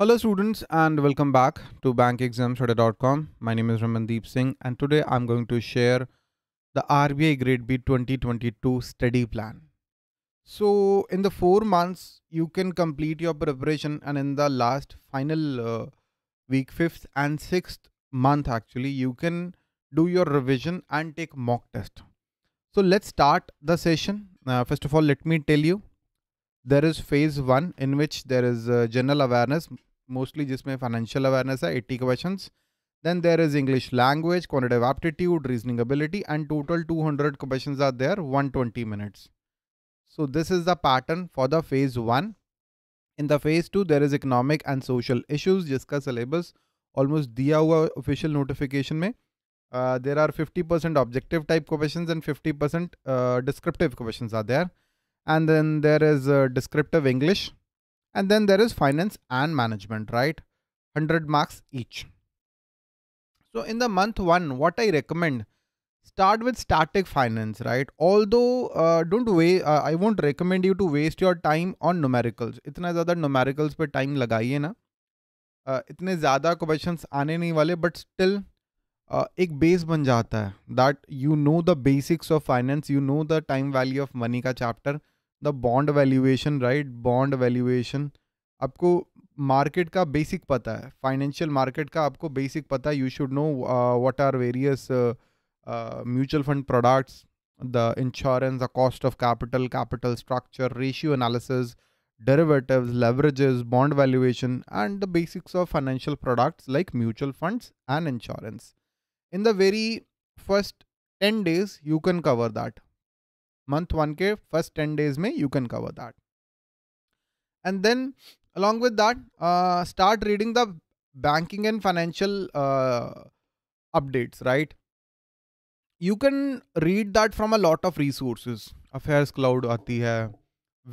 Hello students and welcome back to bankexamstudy.com. My name is Ramandeep Singh and today I'm going to share the RBI Grade B 2022 study plan. So in the four months you can complete your preparation and in the last final uh, week fifth and sixth month actually you can do your revision and take mock test. So let's start the session. Uh, first of all let me tell you there is phase one in which there is uh, general awareness mostly Just my financial awareness 80 questions then there is english language quantitative aptitude reasoning ability and total 200 questions are there 120 minutes so this is the pattern for the phase one in the phase two there is economic and social issues jiska syllabus almost diya hua official notification mein uh, there are 50% objective type questions and 50% uh, descriptive questions are there and then there is uh, descriptive English, and then there is finance and management, right? 100 marks each. So in the month one, what I recommend, start with static finance, right? Although uh, don't wait, uh, I won't recommend you to waste your time on numericals. इतना ज़्यादा numericals पे time लगाइए ना. Uh, इतने ज़्यादा questions आने नहीं वाले, but still uh, एक base बन जाता है. That you know the basics of finance, you know the time value of money का chapter. The bond valuation, right? Bond valuation. आपको मार्केट का बेसिक पता है फाइनेंशियल मार्केट का basic. बेसिक पता है you should know what are various mutual fund the insurance, the cost of capital, capital structure, ratio analysis, derivatives, leverages, bond valuation, and the basics of financial products like mutual funds and insurance. In the very first 10 days, you can cover that. Month one के first ten days में you can cover that and then along with that start reading the banking and financial updates right you can read that from a lot of resources Affairs Cloud आती है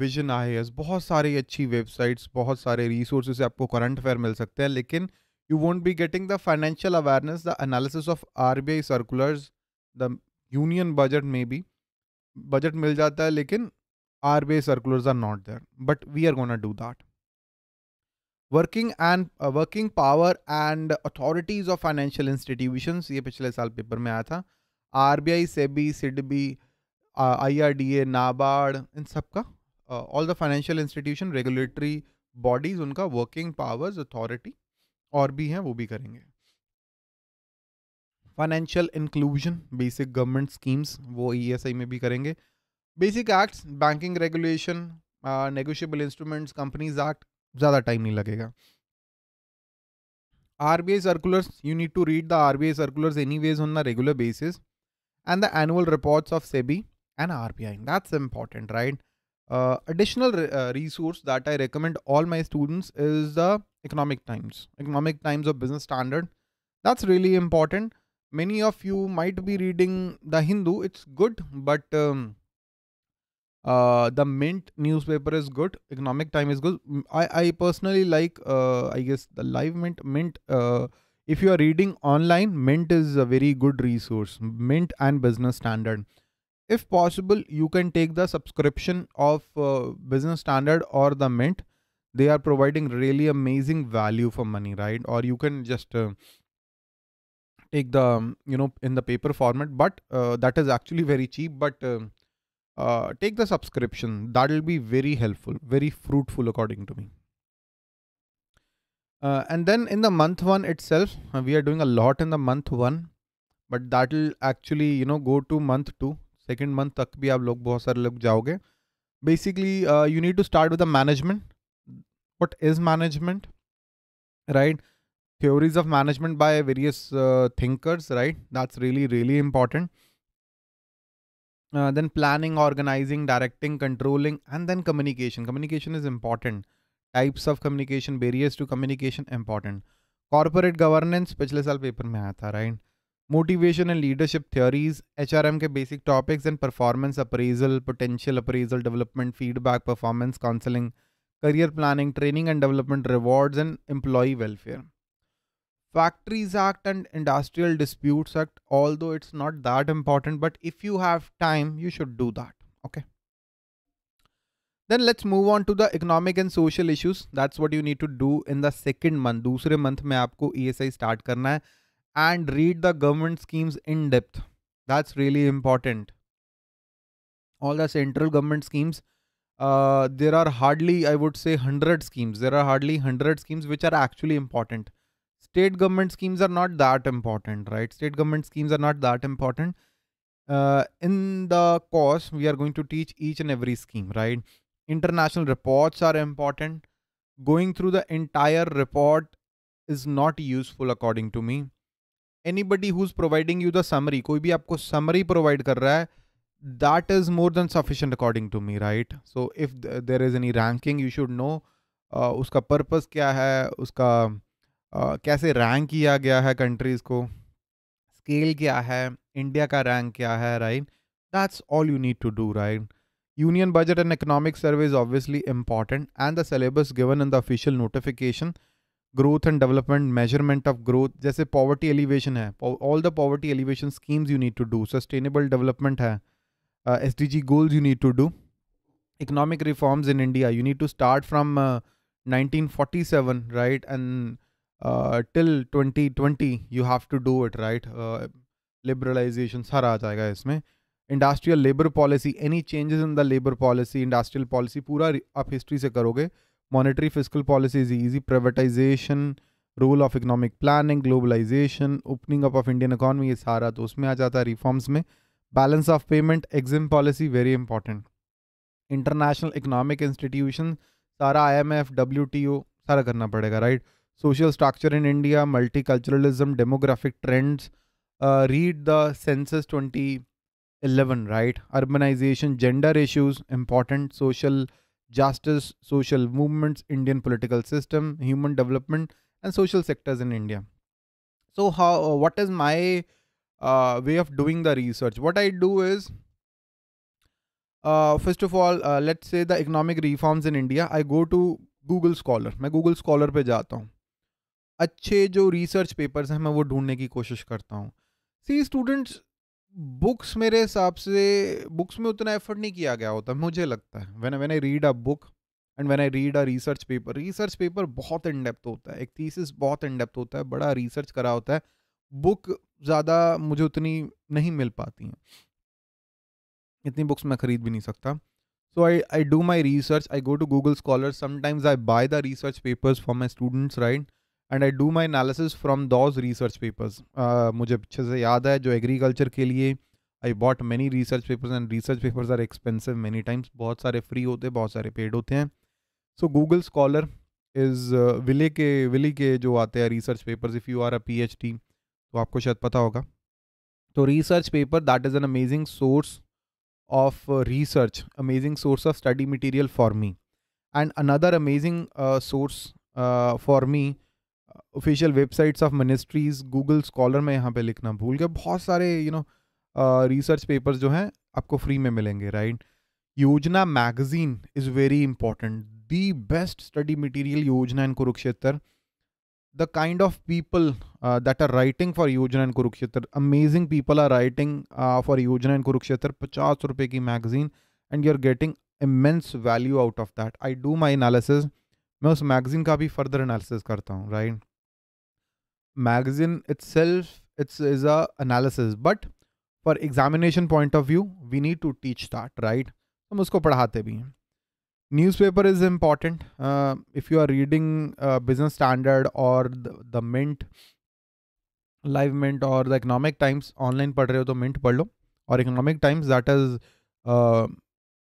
vision I S बहुत सारी अच्छी websites बहुत सारे resources आपको current affair मिल सकते हैं लेकिन you won't be getting the financial awareness the analysis of R B I circulars the union budget में बी बजट मिल जाता है लेकिन R B I circulars are not there but we are gonna do that working and working power and authorities of financial institution ये पिछले साल paper में आया था R B I SEBI SIDBI I R D A NABARD इन सब का all the financial institution regulatory bodies उनका वर्किंग पावर्स अथॉरिटी और भी हैं वो भी करेंगे Financial financial inclusion basic government schemes वो ई में भी करेंगे basic acts banking regulation negotiable instruments companies act ज़्यादा टाइम नहीं लगेगा RBI circulars, you need to read the RBI circulars anyways on a regular basis and the annual reports of SEBI and RBI. That's important, right? Uh, additional uh, resource that I recommend all my students is the Economic Times, Economic Times of Business Standard. That's really important many of you might be reading the hindu it's good but um, uh, the mint newspaper is good economic time is good i i personally like uh, i guess the live mint mint uh, if you are reading online mint is a very good resource mint and business standard if possible you can take the subscription of uh, business standard or the mint they are providing really amazing value for money right or you can just uh, take the um, you know in the paper format but uh, that is actually very cheap but uh, uh, take the subscription that'll be very helpful very fruitful according to me uh, and then in the month one itself uh, we are doing a lot in the month one but that'll actually you know go to month two second month tak bhi aap log log jaoge basically uh, you need to start with the management what is management right theories of management by various uh, thinkers, right? That's really, really important. Uh, then planning, organizing, directing, controlling, and then communication. Communication is important. Types of communication, barriers to communication, important. Corporate governance, पिछले साल paper, में right? motivation and leadership theories, HRM basic topics and performance appraisal, potential appraisal, development feedback, performance counseling, career planning, training and development rewards and employee welfare. Factories Act and Industrial Disputes Act, although it's not that important, but if you have time, you should do that. Okay. Then let's move on to the economic and social issues. That's what you need to do in the second month. दूसरे month में आपको ESI start करना है and read the government schemes in depth. That's really important. All the central government schemes. Uh, there are hardly, I would say, 100 schemes. There are hardly 100 schemes which are actually important state government schemes are not that important, right? State government schemes are not that important. Uh, in the course, we are going to teach each and every scheme, right? International reports are important. Going through the entire report is not useful according to me. Anybody who's providing you the summary, कोई भी आपको summary provide कर रहा है, that is more than sufficient according to me, right? So if th there is any ranking, you should know uh, उसका purpose क्या है, उसका कैसे रैंक किया गया है कंट्रीज़ को स्केल क्या है इंडिया का रैंक क्या है right that's all you need to do right union budget and economic survey is obviously important and the syllabus given in the official notification growth and development measurement of growth जैसे poverty alleviation है all the poverty alleviation schemes you need to do sustainable development है S D G goals you need to do economic reforms in India you need to start from nineteen forty seven right and till twenty you have to do it right liberalisation सारा आ जाएगा इसमें industrial labour policy any changes in the labour policy industrial policy पूरा आप history से करोगे monetary physical policy is easy privatisation rule of economic planning globalisation opening up of Indian economy ये सारा तो उसमें आ जाता है रिफॉर्म्स में balance of payment EXIM policy very important international economic institution सारा I M F W T O सारा करना पड़ेगा right right? social structure in India, multiculturalism, demographic trends. Uh, read the census 2011, right? Urbanization, gender issues, important social justice, social movements, Indian political system, human development, and social sectors in India. So, how? Uh, what is my uh, way of doing the research? What I do is uh, first of all uh, let's say the economic reforms in India I go to Google Scholar मैं Google Scholar पे जाता हूँ अच्छे जो research papers हैं मैं वो ढूंढने की कोशिश करता हूँ सी स्टूडेंट्स बुक्स मेरे हिसाब से बुक्स में उतना एफर्ट नहीं किया गया होता मुझे लगता है when when I read a book and when I read a research paper research paper बहुत इनडेप्थ होता है एक थीसिस बहुत इनडेप्थ होता है बड़ा रिसर्च करा होता है बुक ज़्यादा मुझे उतनी नहीं मिल पाती हैं इतनी बुक्स मैं खरीद भी नहीं सकता so I I do my research I go to Google Scholar sometimes I buy the research papers for my students right and I do my analysis from those research papers मुझे अच्छे से याद है जो एग्रीकल्चर के लिए I bought many research papers and research papers are expensive many times बहुत सारे फ्री होते हैं बहुत सारे पेड होते हैं so Google Scholar is Wiley के विले के जो आते हैं research papers if you are a P H D तो आपको शायद पता होगा तो research paper that is an amazing source of research amazing source of study material for me and another amazing source for me official websites of ministries Google Scholar में यहाँ पे लिखना भूल गया बहुत सारे यू नो रिसर्च पेपर्स जो हैं आपको फ्री में मिलेंगे right Yojana magazine is very important the best study material Yojana and Kurukshetra the kind of people that are writing for Yojana and Kurukshetra amazing people are writing for Yojana and Kurukshetra पचास रुपये की magazine and you are getting immense value out of that I do my analysis मैं उस magazine का भी further analysis करता हूँ right right? magazine itself it's is a analysis but for examination point of view we need to teach that right हम उसको पढ़ाते भी हैं newspaper is important uh, if you are reading uh, business standard or the, the mint live mint or the economic times online पढ़ रहे हो तो mint पढ़ लो और economic times that is uh,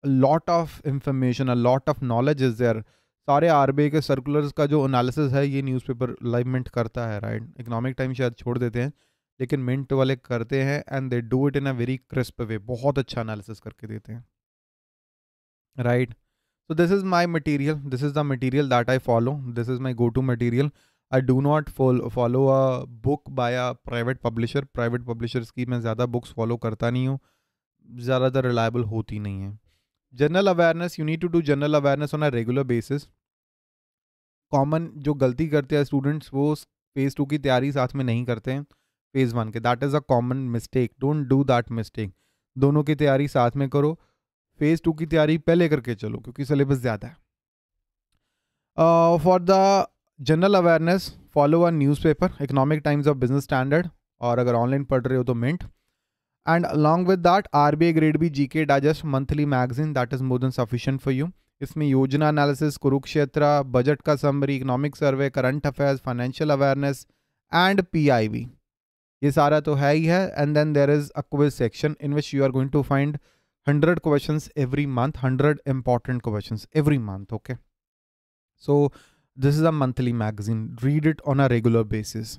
a lot of information a lot of knowledge is there सारे आर के circulars का जो एनालिसिस है ये न्यूज़पेपर लाइव मिंट करता है राइट इकोनॉमिक टाइम शायद छोड़ देते हैं लेकिन मिंट वाले करते हैं and they do it in a very crisp way बहुत अच्छा एनालिसिस करके देते हैं right so this is my material this is the material that I follow this is my go to material I do not follow a book by a private publisher private publishers की मैं ज़्यादा books follow करता नहीं हूँ ज़्यादातर reliable होती नहीं है general awareness you need to do general awareness on a regular basis common जो गलती करते हैं स्टूडेंट्स वो फेज़ टू की तैयारी साथ में नहीं करते हैं फेज़ वन के that is a common mistake don't do that mistake दोनों की तैयारी साथ में करो फेज़ टू की तैयारी पहले करके चलो क्योंकि सिलेबस ज़्यादा है for the general awareness follow a newspaper Economic Times of Business Standard और अगर ऑनलाइन पढ़ रहे हो तो Mint and along with that R B that, grade Grade G K Digest monthly magazine that is more than sufficient for you इसमें Yojana analysis Kurukshetra budget का summary economic survey current affairs financial awareness and P I B ये सारा तो है ही है and then there is a quiz section in which you are going to find hundred question every month hundred important question every month okay so this is a monthly magazine read it on a regular basis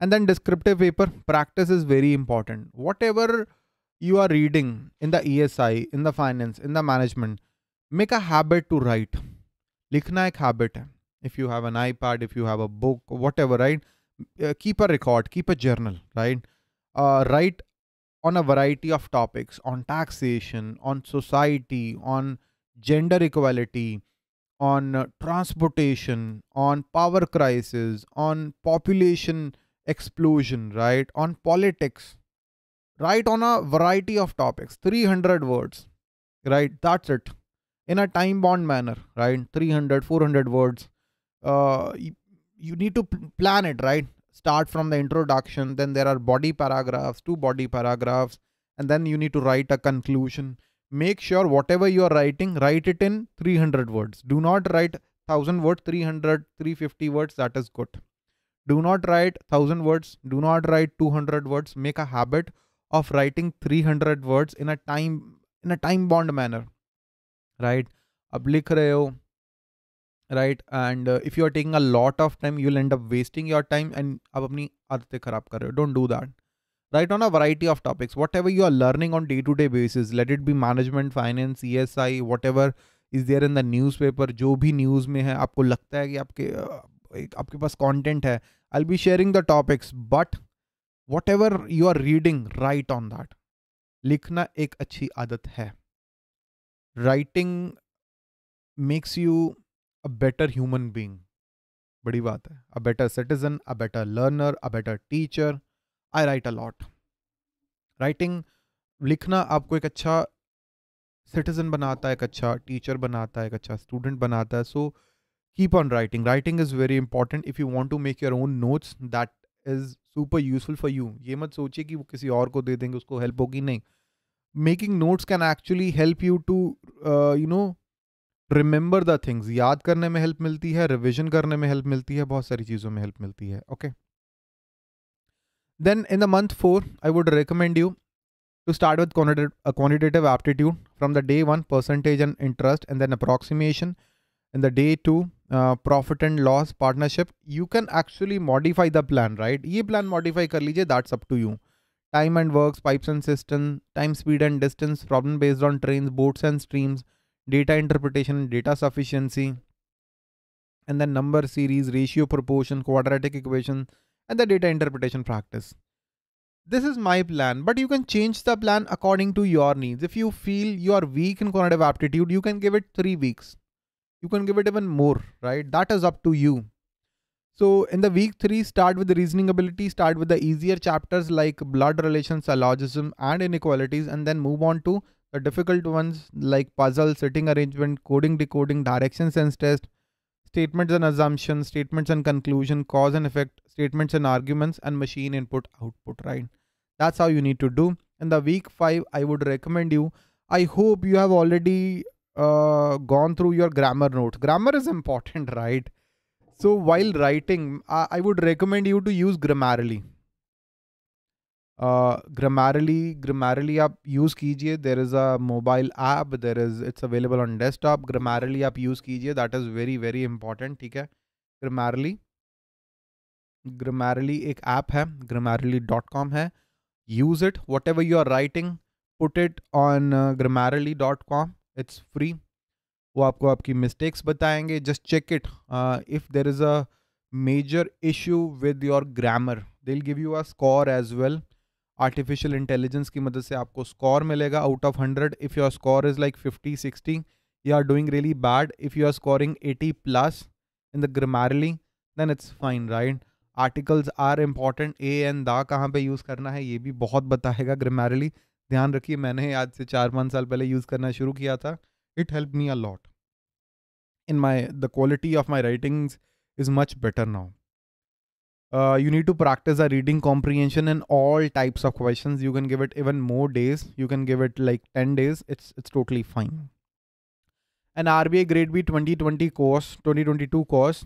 And then descriptive paper practice is very important. Whatever you are reading in the ESI, in the finance, in the management, make a habit to write. Likhna ek habit hai. If you have an iPad, if you have a book, whatever, right? Uh, keep a record, keep a journal, right? Uh, write on a variety of topics on taxation, on society, on gender equality, on uh, transportation, on power crisis, on population explosion, right? On politics, right? On a variety of topics, 300 words, right? That's it. In a time bound manner, right? 300, 400 words. Uh, you, you need to plan it, right? Start from the introduction, then there are body paragraphs, two body paragraphs, and then you need to write a conclusion. Make sure whatever you are writing, write it in 300 words. Do not write 1000 words, 300, 350 words, that is good. Do not write 1000 words. Do not write 200 words. Make a habit of writing 300 words in a time in a time bound manner right ab likh rahe ho, right and uh, if you are taking a lot of time you'll end up wasting your time and ab apni aadat kharab kar rahe ho don't do that write on a variety of topics whatever you are learning on day to day basis let it be management finance esi whatever is there in the newspaper जो भी news में है आपको लगता है कि आपके uh, एक आपके पास कॉन्टेंट है I be sharing the topics but whatever you are reading write on that लिखना एक अच्छी आदत है writing makes you a better human being बड़ी बात है a better citizen a better learner a better teacher I write a lot writing लिखना आपको एक अच्छा सिटीजन बनाता है एक अच्छा टीचर बनाता है एक अच्छा स्टूडेंट बनाता है सो so, keep on writing writing is very important if you want to make your own notes that is super useful for you ये मत सोचिए कि वो किसी और को दे देंगे उसको हेल्प होगी नहीं making notes can actually help you to you know remember the things याद करने में हेल्प मिलती है रिविजन करने में हेल्प मिलती है बहुत सारी चीज़ों में हेल्प मिलती है okay then in the month four I to start with quantitative aptitude from the day 1 percentage and interest and then approximation in the day 2 uh, profit and loss partnership you can actually modify the plan right ye plan modify kar lijiye that's up to you time and works pipes and system time speed and distance problem based on trains boats and streams data interpretation data sufficiency and then number series ratio proportion quadratic equation and the data interpretation practice this is my plan but you can change the plan according to your needs if you feel you are weak in quantitative aptitude you can give it 3 weeks you can give it even more, right? That is up to you. So in the week three, start with the reasoning ability, start with the easier chapters like blood relations, syllogism and inequalities, and then move on to the difficult ones like puzzle, setting arrangement, coding, decoding, direction sense test, statements and assumptions, statements and conclusion, cause and effect, statements and arguments, and machine input output, right? That's how you need to do. In the week five, I would recommend you. I hope you have already uh, gone through your grammar notes. Grammar is important, right? So while writing, I, I would recommend you to use Grammarly. Uh, Grammarly, Grammarly आप use कीजिए. There is a mobile app. There is it's available on desktop. Grammarly आप use कीजिए. That is very very important. ठीक है. Grammarly. Grammarly एक app है. Grammarly.com है. Use it. Whatever you are writing, put it on uh, Grammarly.com. It's free वो आपको आपकी मिस्टेक्स बताएंगे just check it if there is a major issue with your grammar they give you a score as well artificial intelligence की मदद से आपको score मिलेगा out of hundred if your score is like fifty sixty you are doing really bad if you are scoring eighty plus in the Grammarly then it's fine right articles are important A and दा कहाँ पे use करना है ये भी बहुत बताएगा Grammarly ध्यान रखिए मैंने आज से चार पाँच साल पहले यूज़ करना शुरू किया था it help me a lot in my the quality of my writings is much better now you need to practise a reading comprehension in all types of question you can give it even more days you can give it like ten days it's it's totally fine an RBA Grade B 2020 course, 2022 course,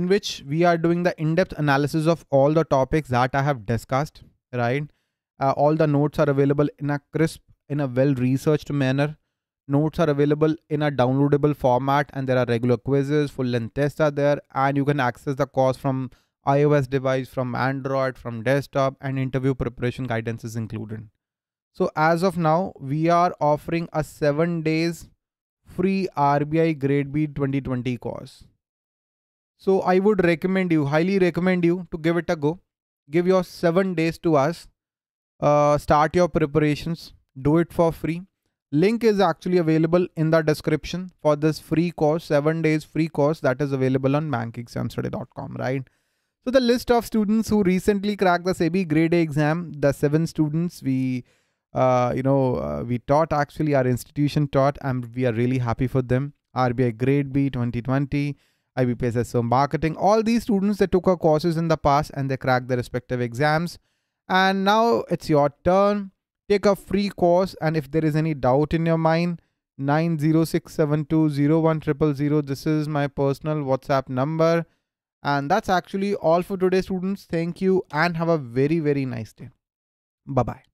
in which we are doing the in-depth analysis of all the topics that I have discussed, right? Uh, all the notes are available in a crisp, in a well researched manner. Notes are available in a downloadable format, and there are regular quizzes, full length tests are there, and you can access the course from iOS device, from Android, from desktop, and interview preparation guidance is included. So, as of now, we are offering a seven days free RBI Grade B 2020 course. So I would recommend you, highly recommend you to give it a go. Give your seven days to us uh, start your preparations. Do it for free. Link is actually available in the description for this free course, seven days free course that is available on bankexamstudy.com, right? So the list of students who recently cracked the SEBI grade A exam, the seven students we, uh, you know, uh, we taught actually our institution taught and we are really happy for them. RBI grade B 2020, IBPS SO marketing, all these students that took our courses in the past and they cracked their respective exams. And now it's your turn. Take a free course and if there is any doubt in your mind, 906720100. This is my personal WhatsApp number. And that's actually all for today, students. Thank you and have a very, very nice day. Bye bye.